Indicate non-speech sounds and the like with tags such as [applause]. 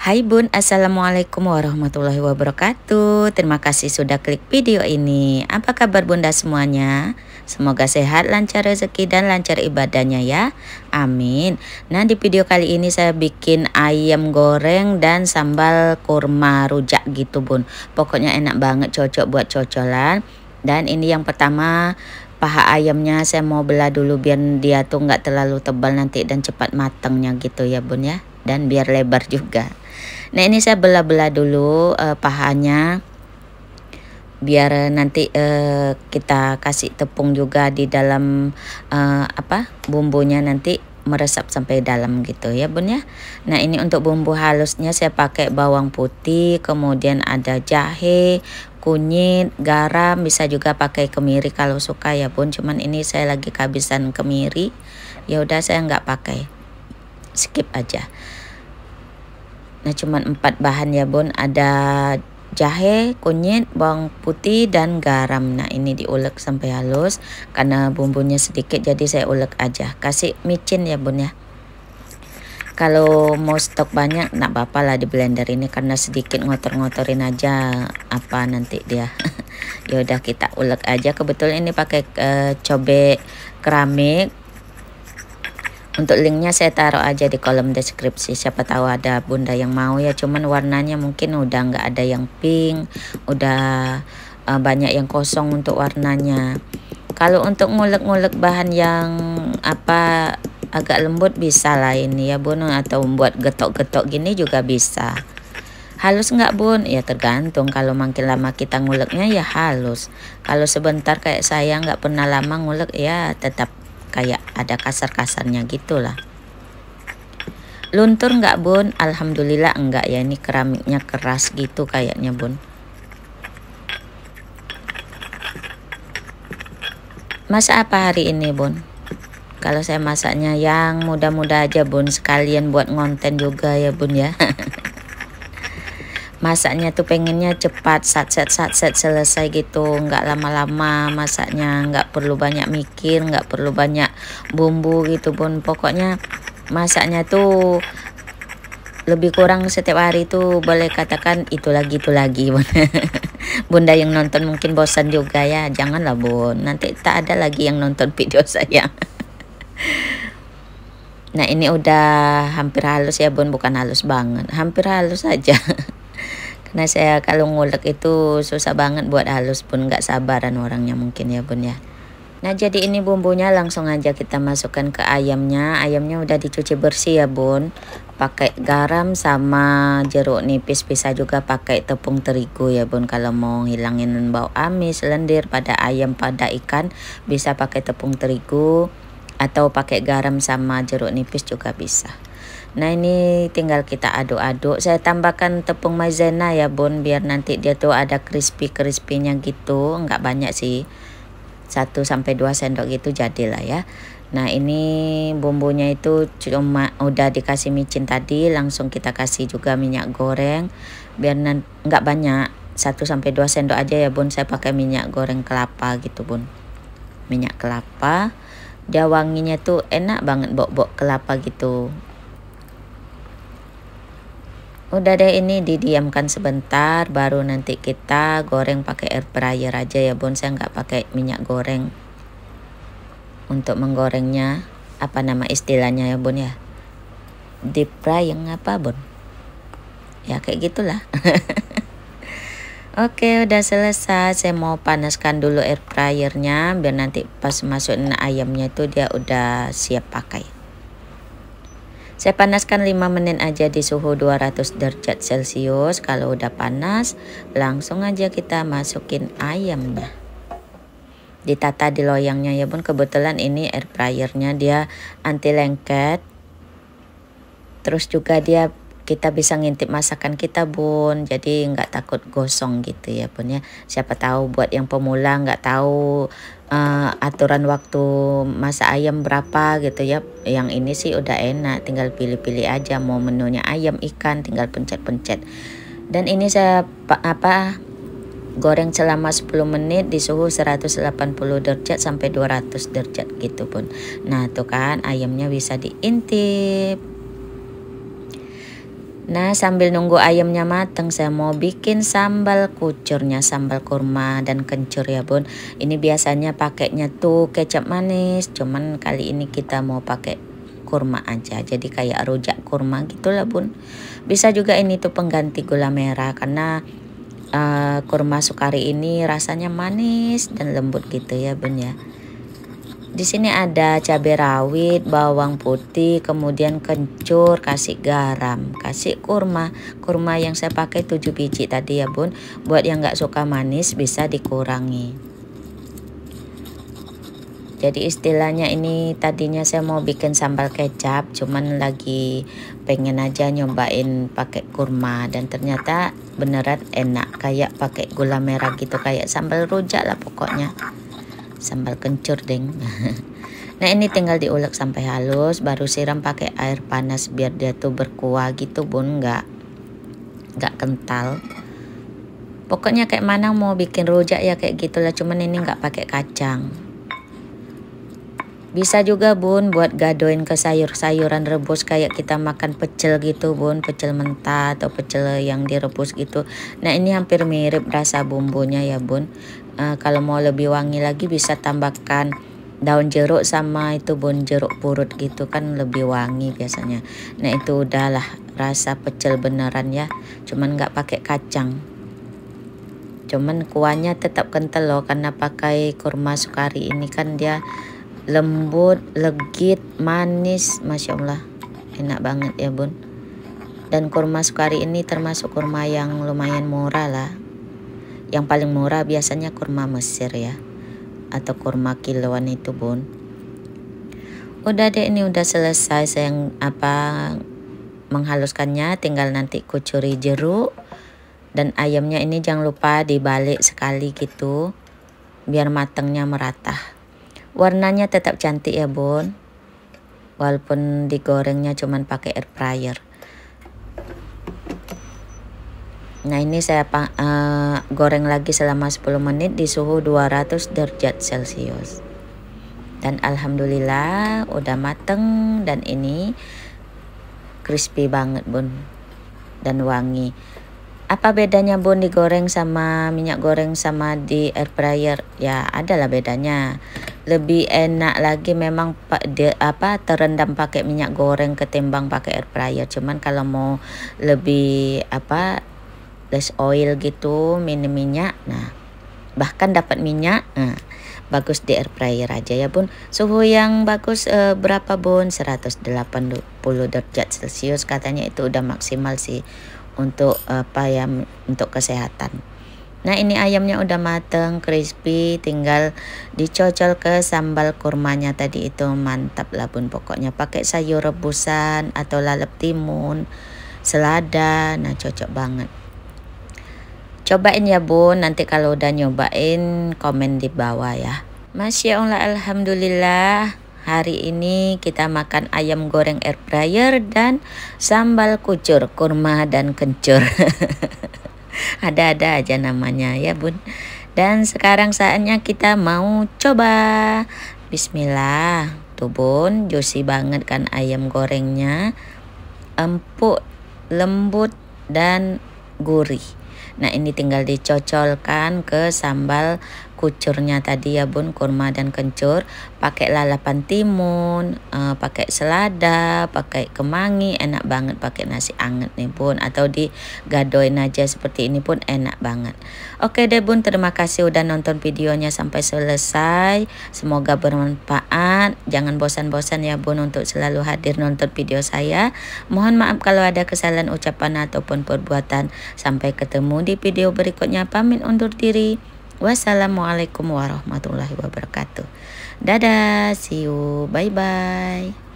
Hai Bun, Assalamualaikum warahmatullahi wabarakatuh Terima kasih sudah klik video ini Apa kabar Bunda semuanya? Semoga sehat, lancar rezeki dan lancar ibadahnya ya Amin Nah di video kali ini saya bikin ayam goreng dan sambal kurma rujak gitu Bun Pokoknya enak banget cocok buat cocolan Dan ini yang pertama paha ayamnya saya mau belah dulu biar dia tuh nggak terlalu tebal nanti dan cepat matangnya gitu ya Bun ya dan biar lebar juga Nah ini saya belah-belah dulu uh, pahanya biar nanti uh, kita kasih tepung juga di dalam uh, apa bumbunya nanti meresap sampai dalam gitu ya bun ya Nah ini untuk bumbu halusnya saya pakai bawang putih kemudian ada jahe kunyit, garam, bisa juga pakai kemiri kalau suka ya bun. Cuman ini saya lagi kehabisan kemiri, ya udah saya nggak pakai, skip aja. Nah cuma empat bahan ya bun. Ada jahe, kunyit, bawang putih dan garam. Nah ini diulek sampai halus karena bumbunya sedikit jadi saya ulek aja. Kasih micin ya bun ya. Kalau mau stok banyak nak apa apa lah di blender ini karena sedikit ngotor-ngotorin aja apa nanti dia. [laughs] Yaudah kita ulek aja. Kebetulan ini pakai uh, eh, cobek keramik untuk linknya saya taruh aja di kolom deskripsi. Siapa tahu ada bunda yang mau ya. Cuman warnanya mungkin udah nggak ada yang pink, udah uh, banyak yang kosong untuk warnanya. Kalau untuk ngulek-ngulek bahan yang apa agak lembut bisa lah ini ya bun atau membuat getok-getok gini juga bisa halus nggak bun ya tergantung kalau makin lama kita nguleknya ya halus kalau sebentar kayak saya nggak pernah lama ngulek ya tetap kayak ada kasar-kasarnya gitu lah luntur nggak bun alhamdulillah enggak ya ini keramiknya keras gitu kayaknya bun masa apa hari ini bun kalau saya masaknya yang mudah muda aja bun sekalian buat ngonten juga ya bun ya [laughs] masaknya tuh pengennya cepat sat set sat set selesai gitu nggak lama-lama masaknya nggak perlu banyak mikir nggak perlu banyak bumbu gitu pun pokoknya masaknya tuh lebih kurang setiap hari itu boleh katakan itu lagi itu lagi bun [laughs] bunda yang nonton mungkin bosan juga ya janganlah bun nanti tak ada lagi yang nonton video [laughs] saya nah ini udah hampir halus ya bun bukan halus banget hampir halus aja [laughs] Karena saya kalau ngulek itu susah banget buat halus pun nggak sabaran orangnya mungkin ya bun ya. Nah jadi ini bumbunya langsung aja kita masukkan ke ayamnya Ayamnya udah dicuci bersih ya bun Pakai garam sama jeruk nipis Bisa juga pakai tepung terigu ya bun Kalau mau ngilangin bau amis, lendir pada ayam, pada ikan Bisa pakai tepung terigu Atau pakai garam sama jeruk nipis juga bisa Nah ini tinggal kita aduk-aduk. Saya tambahkan tepung maizena ya bun biar nanti dia tuh ada crispy-crispynya gitu. Enggak banyak sih. 1 sampai 2 sendok gitu jadilah ya. Nah, ini bumbunya itu cuma udah dikasih micin tadi, langsung kita kasih juga minyak goreng biar enggak banyak, 1 sampai 2 sendok aja ya, Bun. Saya pakai minyak goreng kelapa gitu, Bun. Minyak kelapa. Dia wanginya tuh enak banget bok-bok kelapa gitu. Udah deh ini didiamkan sebentar baru nanti kita goreng pakai air fryer aja ya Bun. Saya nggak pakai minyak goreng untuk menggorengnya. Apa nama istilahnya ya Bun ya? Deep fry yang apa Bun? Ya kayak gitulah. [laughs] Oke udah selesai saya mau panaskan dulu air fryernya biar nanti pas masukin ayamnya itu dia udah siap pakai saya panaskan 5 menit aja di suhu 200 derajat celcius Kalau udah panas langsung aja kita masukin ayamnya Ditata di loyangnya ya bun kebetulan ini air fryernya dia anti lengket Terus juga dia kita bisa ngintip masakan kita bun jadi nggak takut gosong gitu ya bun ya siapa tahu buat yang pemula nggak tahu uh, aturan waktu masak ayam berapa gitu ya yang ini sih udah enak tinggal pilih-pilih aja mau menunya ayam ikan tinggal pencet-pencet dan ini saya apa goreng selama 10 menit di suhu 180 derajat sampai 200 derajat gitu pun nah tuh kan ayamnya bisa diintip Nah sambil nunggu ayamnya mateng saya mau bikin sambal kucurnya sambal kurma dan kencur ya bun Ini biasanya pakainya tuh kecap manis cuman kali ini kita mau pakai kurma aja jadi kayak rujak kurma gitulah bun bisa juga ini tuh pengganti gula merah karena uh, kurma sukari ini rasanya manis dan lembut gitu ya bun ya di sini ada cabai rawit, bawang putih, kemudian kencur, kasih garam, kasih kurma. Kurma yang saya pakai 7 biji tadi ya, Bun. Buat yang nggak suka manis bisa dikurangi. Jadi istilahnya ini tadinya saya mau bikin sambal kecap, cuman lagi pengen aja nyobain pakai kurma dan ternyata beneran enak kayak pakai gula merah gitu kayak sambal rujak lah pokoknya sambal kencur deng [laughs] nah ini tinggal diulek sampai halus baru siram pakai air panas biar dia tuh berkuah gitu bun nggak nggak kental pokoknya kayak mana mau bikin rujak ya kayak gitulah cuman ini nggak pakai kacang bisa juga bun buat gadoin ke sayur-sayuran rebus kayak kita makan pecel gitu bun, pecel mentah atau pecel yang direbus gitu. Nah ini hampir mirip rasa bumbunya ya bun uh, kalau mau lebih wangi lagi bisa tambahkan daun jeruk sama itu bon jeruk purut gitu kan lebih wangi biasanya nah itu udahlah rasa pecel beneran ya cuman nggak pakai kacang cuman kuahnya tetap kental loh karena pakai kurma sukari ini kan dia lembut legit manis masya allah enak banget ya bun dan kurma sukari ini termasuk kurma yang lumayan murah lah yang paling murah biasanya kurma Mesir ya. Atau kurma kiloan itu bun. Udah deh ini udah selesai sayang apa menghaluskannya tinggal nanti kucuri jeruk dan ayamnya ini jangan lupa dibalik sekali gitu biar matangnya merata warnanya tetap cantik ya bun walaupun digorengnya cuman pakai air fryer Nah ini saya uh, goreng lagi selama 10 menit di suhu 200 derajat celcius dan alhamdulillah udah mateng dan ini crispy banget bun dan wangi apa bedanya bun digoreng sama minyak goreng sama di air fryer ya adalah bedanya lebih enak lagi memang de, apa terendam pakai minyak goreng ketimbang pakai air fryer cuman kalau mau lebih apa less oil gitu minum minyak nah bahkan dapat minyak nah bagus di air fryer aja ya bun suhu yang bagus eh, berapa bun 180 derajat celcius katanya itu udah maksimal sih untuk apa ya untuk kesehatan nah ini ayamnya udah mateng crispy tinggal dicocol ke sambal kurmanya tadi itu mantap lah bun pokoknya pakai sayur rebusan atau lalap timun selada nah cocok banget Cobain ya bun, nanti kalau udah nyobain komen di bawah ya. Masya Allah Alhamdulillah Hari ini kita makan ayam goreng air fryer dan sambal kucur, kurma dan kencur [laughs] Ada-ada aja namanya ya bun Dan sekarang saatnya kita mau coba Bismillah Tuh bun, juicy banget kan ayam gorengnya Empuk, lembut, dan gurih Nah ini tinggal dicocolkan ke sambal kucurnya tadi ya bun kurma dan kencur pakai lalapan timun uh, pakai selada pakai kemangi enak banget pakai nasi anget nih bun atau di gadoin aja seperti ini pun enak banget oke deh bun terima kasih udah nonton videonya sampai selesai semoga bermanfaat jangan bosan-bosan ya bun untuk selalu hadir nonton video saya mohon maaf kalau ada kesalahan ucapan ataupun perbuatan sampai ketemu di video berikutnya pamit undur diri Wassalamualaikum warahmatullahi wabarakatuh. Dadah, see you, bye bye.